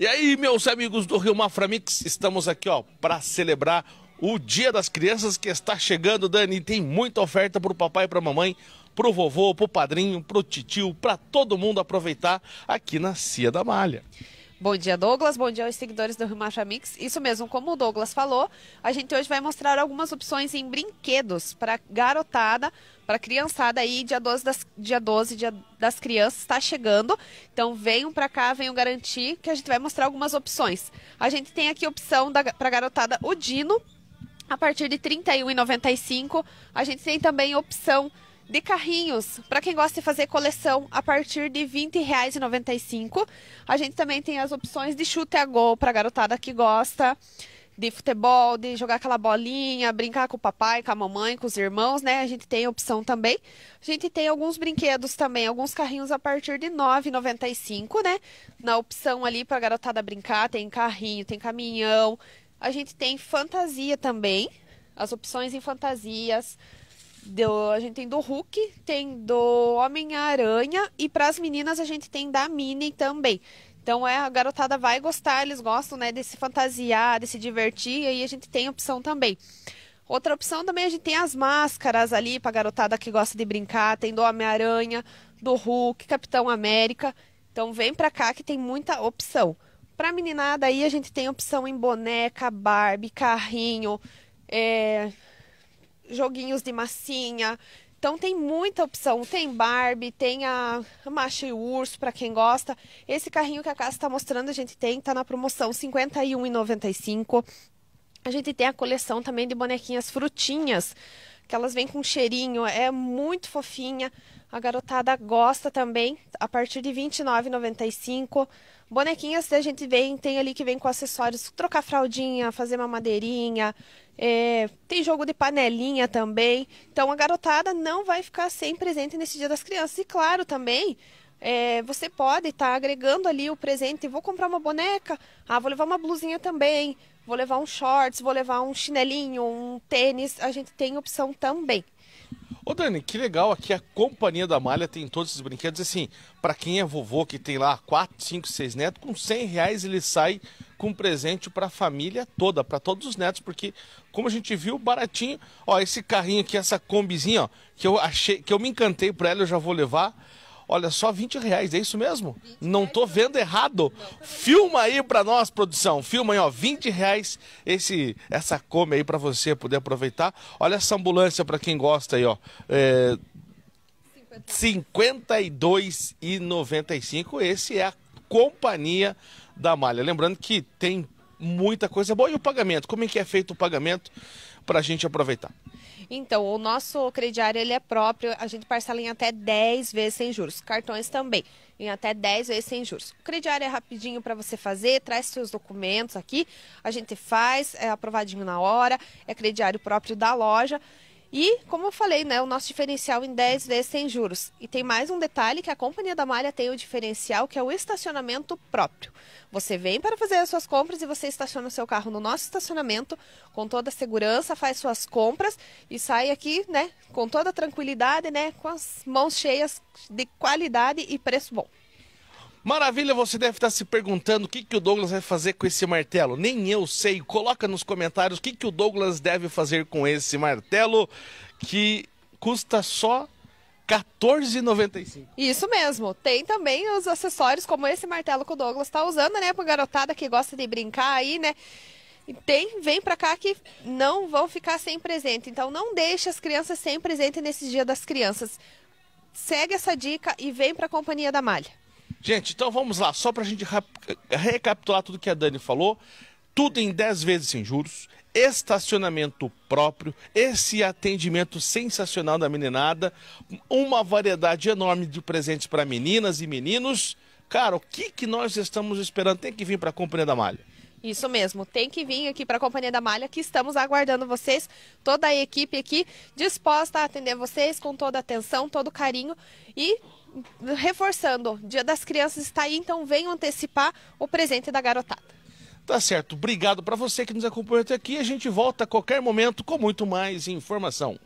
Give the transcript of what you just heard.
E aí, meus amigos do Rio Mafra Mix, estamos aqui, ó, para celebrar o Dia das Crianças que está chegando, Dani. Tem muita oferta para o papai e para a mamãe, para o vovô, para o padrinho, para o titio, para todo mundo aproveitar aqui na Cia da Malha. Bom dia, Douglas. Bom dia aos seguidores do Rimacha Mix. Isso mesmo, como o Douglas falou, a gente hoje vai mostrar algumas opções em brinquedos para garotada, para criançada aí. Dia 12 das, dia 12 dia das crianças está chegando. Então venham para cá, venham garantir que a gente vai mostrar algumas opções. A gente tem aqui opção para garotada o Dino, a partir de R$ 31,95. A gente tem também opção de carrinhos, para quem gosta de fazer coleção, a partir de R$ 20,95. A gente também tem as opções de chute a gol para garotada que gosta de futebol, de jogar aquela bolinha, brincar com o papai, com a mamãe, com os irmãos, né? A gente tem opção também. A gente tem alguns brinquedos também, alguns carrinhos a partir de R$ 9,95, né? Na opção ali para garotada brincar, tem carrinho, tem caminhão. A gente tem fantasia também, as opções em fantasias. Do, a gente tem do Hulk, tem do Homem-Aranha e para as meninas a gente tem da Minnie também. Então é, a garotada vai gostar, eles gostam, né, de se fantasiar, de se divertir, e aí a gente tem opção também. Outra opção também a gente tem as máscaras ali para garotada que gosta de brincar, tem do Homem-Aranha, do Hulk, Capitão América. Então vem pra cá que tem muita opção. Pra meninada aí a gente tem opção em boneca, Barbie, carrinho, é, joguinhos de massinha. Então tem muita opção. Tem Barbie, tem a Macho e Urso para quem gosta. Esse carrinho que a casa está mostrando, a gente tem, está na promoção R$ 51,95. A gente tem a coleção também de bonequinhas frutinhas, que elas vêm com cheirinho, é muito fofinha. A garotada gosta também, a partir de R$ 29,95. Bonequinhas a gente vem, tem ali que vem com acessórios, trocar fraldinha, fazer mamadeirinha, é, tem jogo de panelinha também. Então a garotada não vai ficar sem presente nesse Dia das Crianças. E claro também, é, você pode estar tá agregando ali o presente. Vou comprar uma boneca, ah, vou levar uma blusinha também, vou levar um shorts, vou levar um chinelinho, um tênis. A gente tem opção também. Ô Dani, que legal aqui a companhia da malha tem todos esses brinquedos. Assim, para quem é vovô que tem lá 4, 5, 6 netos, com 100 reais ele sai com presente para a família toda, para todos os netos, porque como a gente viu, baratinho. Ó, esse carrinho aqui, essa combizinha, ó, que eu achei, que eu me encantei para ela, eu já vou levar. Olha só, 20 reais, é isso mesmo? Não tô vendo errado. Tá Filma aí para nós, produção. Filma aí, ó, 20 reais esse, essa come aí para você poder aproveitar. Olha essa ambulância para quem gosta aí, ó. É, 52,95. Esse é a companhia da malha. Lembrando que tem muita coisa boa. E o pagamento? Como é que é feito o pagamento para a gente aproveitar? Então, o nosso crediário ele é próprio, a gente parcela em até 10 vezes sem juros. Cartões também, em até 10 vezes sem juros. O crediário é rapidinho para você fazer, traz seus documentos aqui, a gente faz, é aprovadinho na hora, é crediário próprio da loja. E, como eu falei, né, o nosso diferencial em 10 vezes sem juros. E tem mais um detalhe que a Companhia da Malha tem o diferencial, que é o estacionamento próprio. Você vem para fazer as suas compras e você estaciona o seu carro no nosso estacionamento com toda a segurança, faz suas compras e sai aqui, né, com toda tranquilidade, né, com as mãos cheias de qualidade e preço bom. Maravilha, você deve estar se perguntando o que, que o Douglas vai fazer com esse martelo. Nem eu sei. Coloca nos comentários o que, que o Douglas deve fazer com esse martelo que custa só 14,95. Isso mesmo. Tem também os acessórios como esse martelo que o Douglas está usando, né, para garotada que gosta de brincar aí, né? tem, vem para cá que não vão ficar sem presente. Então não deixe as crianças sem presente nesse Dia das Crianças. Segue essa dica e vem para a companhia da Malha. Gente, então vamos lá, só para a gente recapitular tudo que a Dani falou. Tudo em 10 vezes sem juros, estacionamento próprio, esse atendimento sensacional da meninada, uma variedade enorme de presentes para meninas e meninos. Cara, o que, que nós estamos esperando? Tem que vir para a Companhia da Malha. Isso mesmo, tem que vir aqui para a Companhia da Malha, que estamos aguardando vocês, toda a equipe aqui disposta a atender vocês com toda a atenção, todo carinho e reforçando, Dia das Crianças está aí, então venham antecipar o presente da garotada. Tá certo. Obrigado para você que nos acompanhou até aqui. A gente volta a qualquer momento com muito mais informação.